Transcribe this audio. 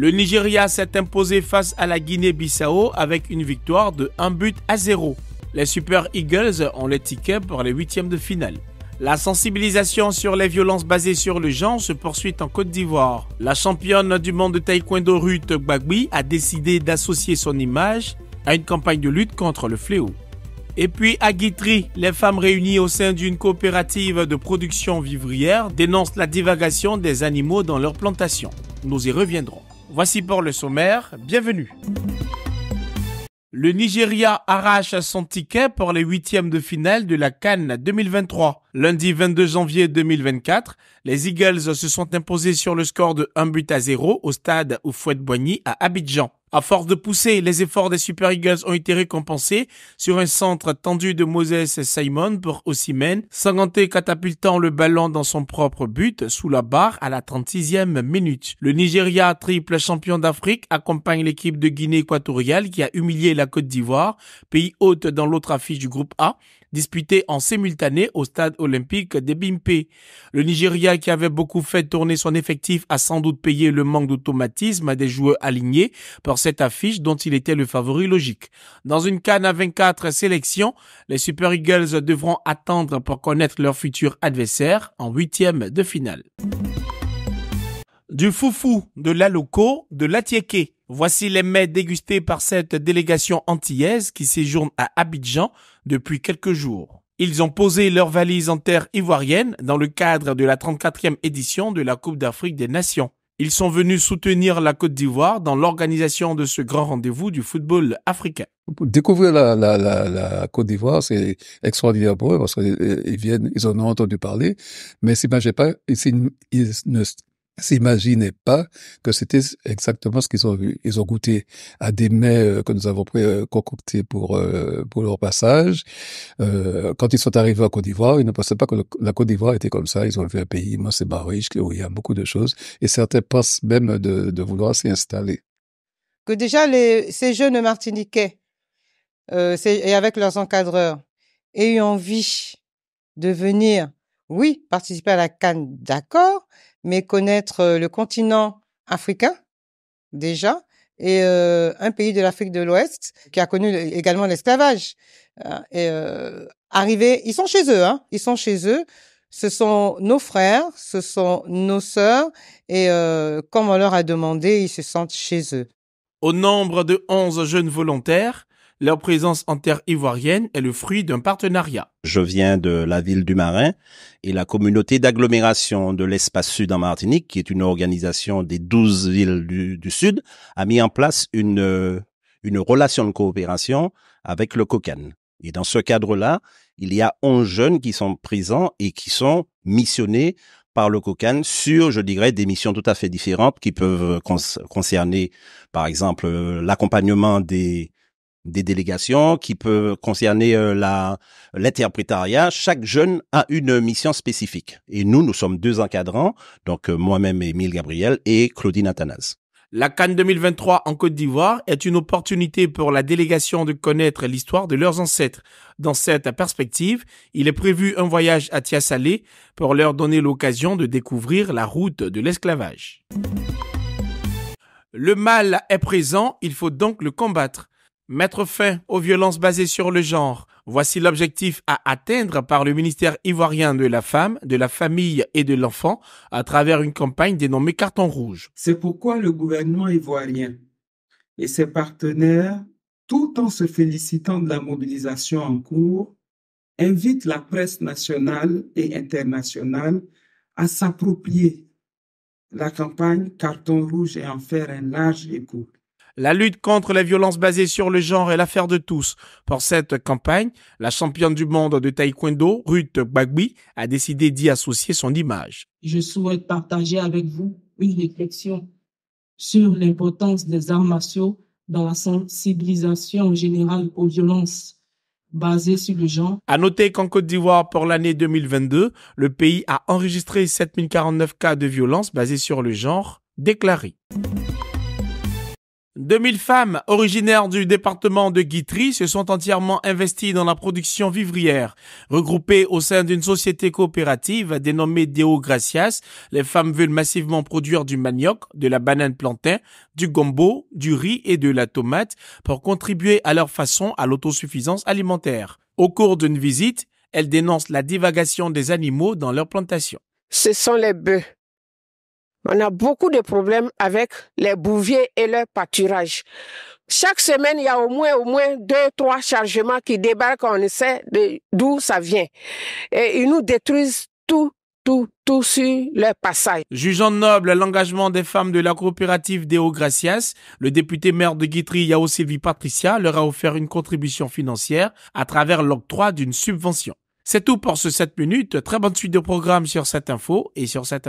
Le Nigeria s'est imposé face à la Guinée-Bissau avec une victoire de 1 but à 0. Les Super Eagles ont les tickets pour les huitièmes de finale. La sensibilisation sur les violences basées sur le genre se poursuit en Côte d'Ivoire. La championne du monde de taekwondo Ruth Gbagbi a décidé d'associer son image à une campagne de lutte contre le fléau. Et puis à Guitry, les femmes réunies au sein d'une coopérative de production vivrière dénoncent la divagation des animaux dans leurs plantations. Nous y reviendrons. Voici pour le sommaire, bienvenue. Le Nigeria arrache son ticket pour les huitièmes de finale de la Cannes 2023. Lundi 22 janvier 2024, les Eagles se sont imposés sur le score de 1 but à 0 au stade Oufouette-Boigny à Abidjan. À force de pousser, les efforts des Super Eagles ont été récompensés sur un centre tendu de Moses Simon pour Osimhen, Sanganté catapultant le ballon dans son propre but sous la barre à la 36e minute. Le Nigeria, triple champion d'Afrique, accompagne l'équipe de Guinée équatoriale qui a humilié la Côte d'Ivoire, pays hôte dans l'autre affiche du groupe A, disputé en simultané au stade olympique de Bimpe. Le Nigeria, qui avait beaucoup fait tourner son effectif, a sans doute payé le manque d'automatisme à des joueurs alignés par cette affiche dont il était le favori logique. Dans une canne à 24 sélections, les Super Eagles devront attendre pour connaître leur futur adversaire en huitième de finale. Du foufou, de l'aloco, de l'atieké. Voici les mets dégustés par cette délégation antillaise qui séjourne à Abidjan depuis quelques jours. Ils ont posé leurs valises en terre ivoirienne dans le cadre de la 34e édition de la Coupe d'Afrique des Nations. Ils sont venus soutenir la Côte d'Ivoire dans l'organisation de ce grand rendez-vous du football africain. Découvrir la, Côte d'Ivoire, c'est extraordinaire pour eux parce qu'ils viennent, ils en ont entendu parler, mais s'imaginaient pas, ils ne s'imaginaient pas que c'était exactement ce qu'ils ont vu. Ils ont goûté à des mets euh, que nous avons euh, concoctés pour euh, pour leur passage. quand ils sont arrivés en Côte d'Ivoire, ils ne pensaient pas que la Côte d'Ivoire était comme ça. Ils ont vu un pays c'est riche où il y a beaucoup de choses et certains pensent même de, de vouloir s'y installer. Que déjà les, ces jeunes martiniquais euh, et avec leurs encadreurs aient eu envie de venir, oui, participer à la Cannes, d'accord, mais connaître le continent africain déjà et un pays de l'Afrique de l'Ouest qui a connu également l'esclavage. Hein, et euh, ils sont chez eux, hein, ils sont chez eux. Ce sont nos frères, ce sont nos sœurs, et euh, comme on leur a demandé, ils se sentent chez eux. Au nombre de onze jeunes volontaires, leur présence en terre ivoirienne est le fruit d'un partenariat. Je viens de la ville du Marin et la communauté d'agglomération de l'espace sud en Martinique, qui est une organisation des 12 villes du, sud, a mis en place une, une relation de coopération avec le COCAN. Et dans ce cadre-là, il y a 11 jeunes qui sont présents et qui sont missionnés par le COCAN sur, je dirais, des missions tout à fait différentes qui peuvent concerner, par exemple, euh, l'accompagnement des, des délégations qui peut concerner euh, l'interprétariat. Chaque jeune a une mission spécifique. Et nous, nous sommes deux encadrants, donc euh, moi-même, Émile Gabriel et Claudine Athanase. La Cannes 2023 en Côte d'Ivoire est une opportunité pour la délégation de connaître l'histoire de leurs ancêtres. Dans cette perspective, il est prévu un voyage à Tiassalé pour leur donner l'occasion de découvrir la route de l'esclavage. Le mal est présent, il faut donc le combattre. Mettre fin aux violences basées sur le genre, voici l'objectif à atteindre par le ministère ivoirien de la femme, de la famille et de l'enfant à travers une campagne dénommée Carton Rouge. C'est pourquoi le gouvernement ivoirien et ses partenaires, tout en se félicitant de la mobilisation en cours, invitent la presse nationale et internationale à s'approprier la campagne Carton Rouge et en faire un large écho. La lutte contre les violences basées sur le genre est l'affaire de tous. Pour cette campagne, la championne du monde de taekwondo, Ruth Bagbi, a décidé d'y associer son image. Je souhaite partager avec vous une réflexion sur l'importance des arts martiaux dans la sensibilisation générale aux violences basées sur le genre. À noter qu'en Côte d'Ivoire, pour l'année 2022, le pays a enregistré 7049 cas de violence basées sur le genre déclarés. 2000 femmes originaires du département de Guitry se sont entièrement investies dans la production vivrière. Regroupées au sein d'une société coopérative dénommée Deo Gracias, les femmes veulent massivement produire du manioc, de la banane plantain, du gombo, du riz et de la tomate pour contribuer à leur façon à l'autosuffisance alimentaire. Au cours d'une visite, elles dénoncent la divagation des animaux dans leurs plantations. Ce sont les bœufs on a beaucoup de problèmes avec les bouviers et leur pâturage. Chaque semaine, il y a au moins, au moins deux, trois chargements qui débarquent. On ne sait d'où ça vient. Et ils nous détruisent tout, tout, tout sur le passage. Jugeant noble l'engagement des femmes de la coopérative hauts Gracias, le député maire de Guitry, Yao Patricia, leur a offert une contribution financière à travers l'octroi d'une subvention. C'est tout pour ce 7 minutes. Très bonne suite de programme sur cette info et sur cette